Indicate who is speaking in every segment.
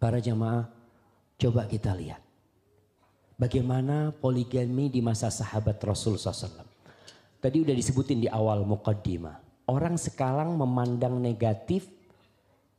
Speaker 1: Para jamaah, coba kita lihat. Bagaimana poligami di masa sahabat Rasul SAW. Tadi udah disebutin di awal mukaddimah. Orang sekarang memandang negatif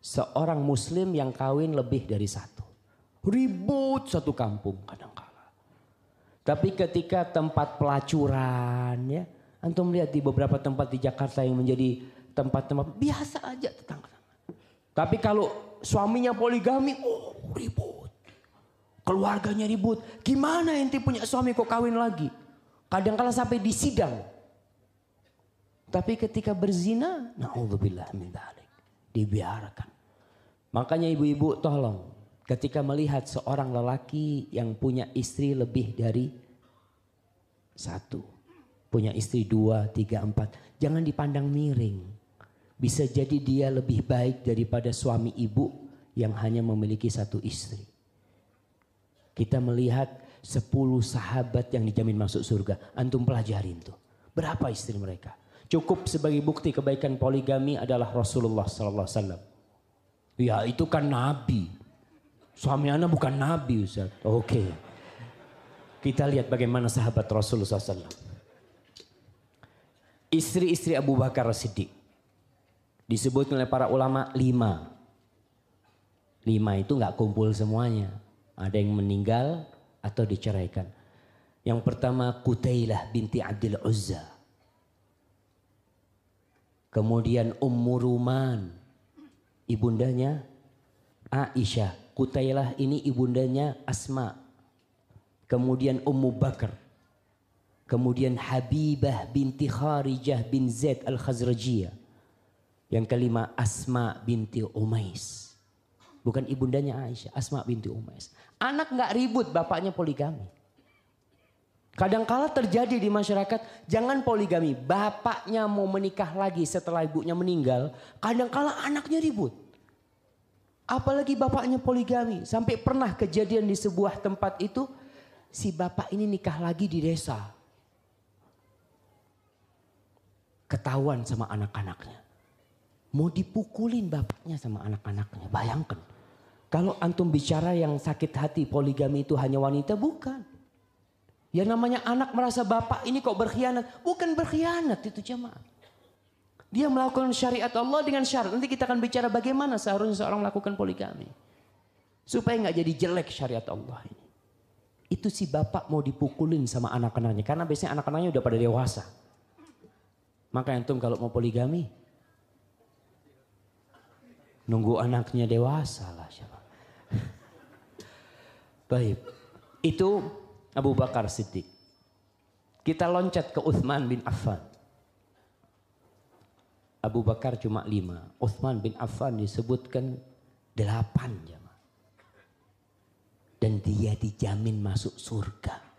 Speaker 1: seorang muslim yang kawin lebih dari satu. Ribut satu kampung kadang kala. Tapi ketika tempat pelacuran ya, antum lihat di beberapa tempat di Jakarta yang menjadi tempat-tempat biasa aja tetangga. Tapi kalau suaminya poligami, oh ribut. Keluarganya ribut. Gimana ente punya suami kok kawin lagi? Kadang-kala sampai di sidang. Tapi ketika berzina, na'udzubillah min dhalik. Dibiarkan. Makanya ibu-ibu tolong. Ketika melihat seorang lelaki yang punya istri lebih dari satu. Punya istri dua, tiga, empat. Jangan dipandang miring. Bisa jadi dia lebih baik daripada suami ibu yang hanya memiliki satu istri. Kita melihat 10 sahabat yang dijamin masuk surga. Antum pelajarin tuh. Berapa istri mereka? Cukup sebagai bukti kebaikan poligami adalah Rasulullah sallallahu alaihi Ya itu kan nabi. Suami anak bukan nabi Ustaz. Oke. Okay. Kita lihat bagaimana sahabat Rasulullah SAW. Istri-istri Abu Bakar Siddiq Disebut oleh para ulama lima. Lima itu nggak kumpul semuanya. Ada yang meninggal atau diceraikan. Yang pertama Kutailah binti Abdul Uzza. Kemudian Ummu Ruman. Ibundanya Aisyah. Kutailah ini ibundanya Asma. Kemudian Ummu Bakar. Kemudian Habibah binti Kharijah bin Zaid al-Khazrajiyah. Yang kelima Asma binti Umais. Bukan ibundanya Aisyah, Asma binti Umais. Anak nggak ribut bapaknya poligami. Kadangkala terjadi di masyarakat, jangan poligami. Bapaknya mau menikah lagi setelah ibunya meninggal. Kadangkala anaknya ribut. Apalagi bapaknya poligami. Sampai pernah kejadian di sebuah tempat itu, si bapak ini nikah lagi di desa. Ketahuan sama anak-anaknya mau dipukulin bapaknya sama anak-anaknya. Bayangkan. Kalau antum bicara yang sakit hati poligami itu hanya wanita, bukan. Ya namanya anak merasa bapak ini kok berkhianat. Bukan berkhianat itu jemaah. Dia melakukan syariat Allah dengan syarat. Nanti kita akan bicara bagaimana seharusnya seorang melakukan poligami. Supaya nggak jadi jelek syariat Allah ini. Itu si bapak mau dipukulin sama anak-anaknya. Karena biasanya anak-anaknya udah pada dewasa. Maka antum kalau mau poligami, Nunggu anaknya dewasa lah siapa. Baik. Itu Abu Bakar Siddiq. Kita loncat ke Uthman bin Affan. Abu Bakar cuma lima. Uthman bin Affan disebutkan delapan jamaah. Dan dia dijamin masuk surga.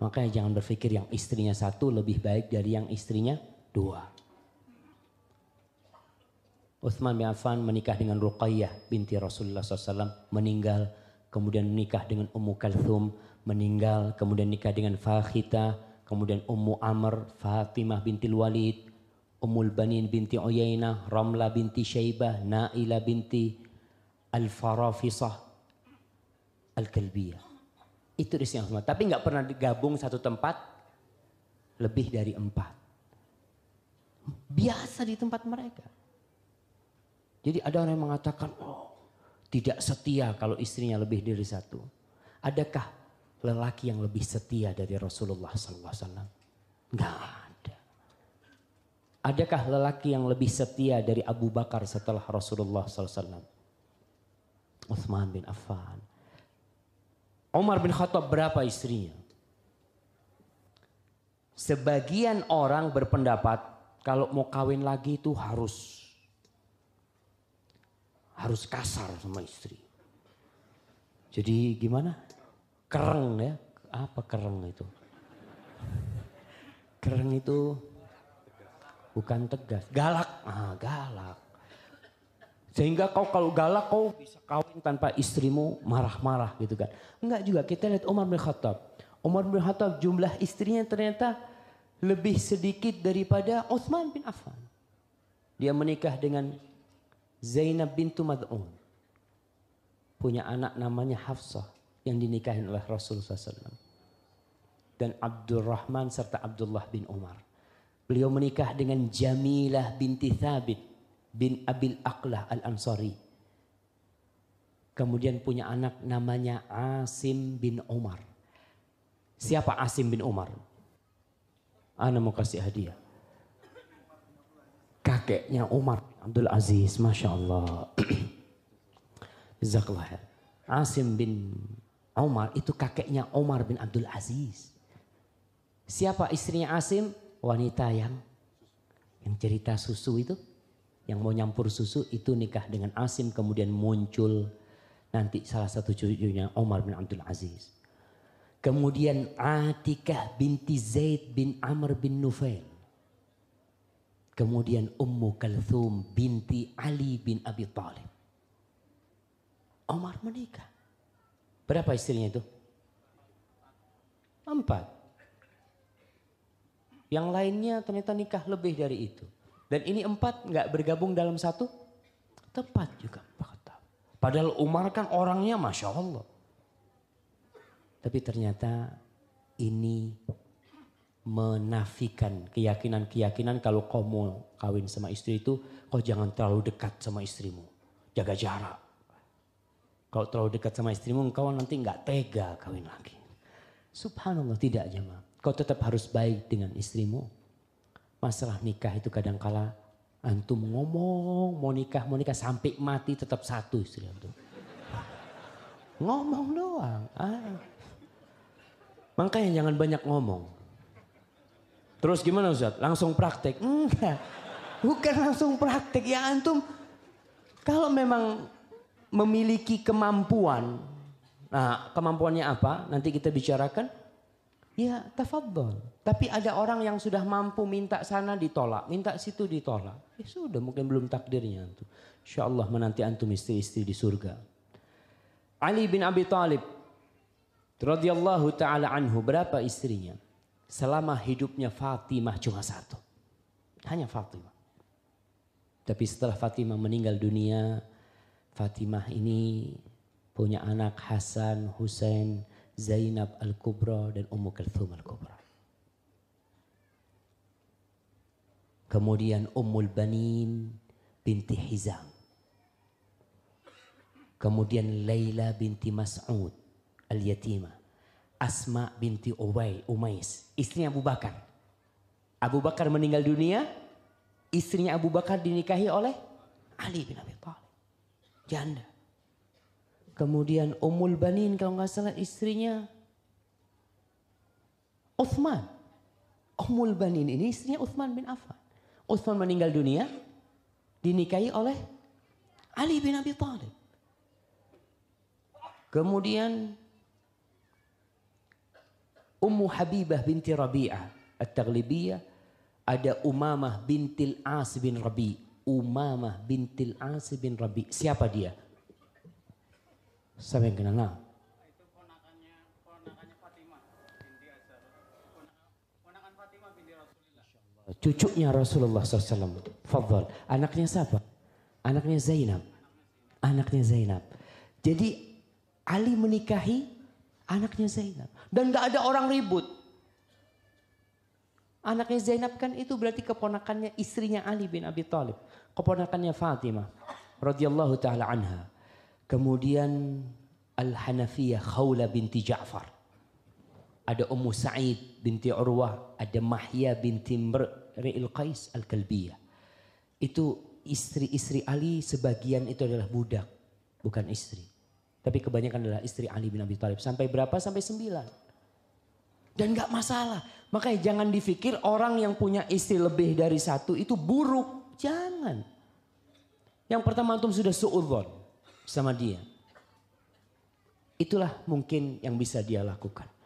Speaker 1: Makanya jangan berpikir yang istrinya satu lebih baik dari yang istrinya dua. Uthman bin Affan menikah dengan Ruqayyah binti Rasulullah SAW meninggal kemudian menikah dengan Ummu Kalthum meninggal kemudian nikah dengan Fakhita kemudian Ummu Amr Fatimah binti Walid Ummul Banin binti Uyainah Ramla binti Syaibah Naila binti Al-Farafisah Al-Kalbiyah itu istri Uthman tapi nggak pernah digabung satu tempat lebih dari empat biasa di tempat mereka jadi ada orang yang mengatakan, oh tidak setia kalau istrinya lebih dari satu. Adakah lelaki yang lebih setia dari Rasulullah SAW? Enggak ada. Adakah lelaki yang lebih setia dari Abu Bakar setelah Rasulullah SAW? Uthman bin Affan. Umar bin Khattab berapa istrinya? Sebagian orang berpendapat kalau mau kawin lagi itu harus harus kasar sama istri. Jadi gimana? Kereng ya. Apa kereng itu? Kereng itu bukan tegas, galak. Ah, galak. Sehingga kau kalau galak kau bisa kawin tanpa istrimu marah-marah gitu kan. Enggak juga, kita lihat Umar bin Khattab. Umar bin Khattab jumlah istrinya ternyata lebih sedikit daripada Utsman bin Affan. Dia menikah dengan Zainab bintu Mad'un punya anak namanya Hafsah yang dinikahin oleh Rasulullah SAW dan Abdurrahman serta Abdullah bin Umar. Beliau menikah dengan Jamilah binti Thabit bin Abil Aqlah Al-Ansari. Kemudian punya anak namanya Asim bin Umar. Siapa Asim bin Umar? Ana mau kasih hadiah. Kakeknya Umar Abdul Aziz, Masya Allah. Asim bin Omar itu kakeknya Omar bin Abdul Aziz. Siapa istrinya Asim? Wanita yang yang cerita susu itu, yang mau nyampur susu itu nikah dengan Asim kemudian muncul nanti salah satu cucunya Omar bin Abdul Aziz. Kemudian Atikah binti Zaid bin Amr bin Nufail. Kemudian Ummu Kalthum binti Ali bin Abi Talib, Omar menikah. Berapa istrinya itu? Empat. Yang lainnya ternyata nikah lebih dari itu. Dan ini empat nggak bergabung dalam satu tepat juga. Padahal Umar kan orangnya Masya Allah. Tapi ternyata ini menafikan keyakinan-keyakinan kalau kau mau kawin sama istri itu kau jangan terlalu dekat sama istrimu. Jaga jarak. Kalau terlalu dekat sama istrimu kau nanti nggak tega kawin lagi. Subhanallah tidak jemaah. Kau tetap harus baik dengan istrimu. Masalah nikah itu kadangkala antum ngomong mau nikah mau nikah sampai mati tetap satu istri antum. ngomong doang. Ah. Makanya jangan banyak ngomong. Terus gimana Ustaz? Langsung praktek? Enggak. Bukan langsung praktek. Ya antum kalau memang memiliki kemampuan. Nah, kemampuannya apa? Nanti kita bicarakan. Ya, tafadhol. Tapi ada orang yang sudah mampu minta sana ditolak, minta situ ditolak. Ya sudah, mungkin belum takdirnya antum. Allah menanti antum istri-istri di surga. Ali bin Abi Thalib radhiyallahu taala anhu berapa istrinya? selama hidupnya Fatimah cuma satu. Hanya Fatimah. Tapi setelah Fatimah meninggal dunia, Fatimah ini punya anak Hasan, Hussein, Zainab Al-Kubra dan Ummu Kulthum Al-Kubra. Kemudian Ummul Banin binti Hizam. Kemudian Laila binti Mas'ud Al-Yatimah. Asma binti Ubay, Umais, istrinya Abu Bakar. Abu Bakar meninggal dunia, istrinya Abu Bakar dinikahi oleh Ali bin Abi Thalib. Janda. Kemudian Umul Banin kalau nggak salah istrinya Uthman. Umul Banin ini istrinya Uthman bin Affan. Uthman meninggal dunia, dinikahi oleh Ali bin Abi Thalib. Kemudian Ummu Habibah binti Rabi'ah at taglibiyah ada Umamah bintil As bin Rabi. Umamah bintil As bin Rabi. Siapa dia? Siapa yang kenal? Nah. Cucunya Rasulullah SAW. Fadhal. Anaknya siapa? Anaknya Zainab. Anaknya Zainab. Jadi Ali menikahi Anaknya Zainab. Dan gak ada orang ribut. Anaknya Zainab kan itu berarti keponakannya istrinya Ali bin Abi Thalib. Keponakannya Fatimah. radhiyallahu ta'ala anha. Kemudian Al-Hanafiyah Khawla binti Ja'far. Ada Ummu Sa'id binti Urwah. Ada Mahya binti Mri'il Qais Al-Kalbiyah. Itu istri-istri Ali sebagian itu adalah budak. Bukan istri. Tapi kebanyakan adalah istri Ali bin Abi Thalib. Sampai berapa? Sampai sembilan. Dan gak masalah. Makanya jangan difikir orang yang punya istri lebih dari satu itu buruk. Jangan. Yang pertama antum sudah suudhon sama dia. Itulah mungkin yang bisa dia lakukan.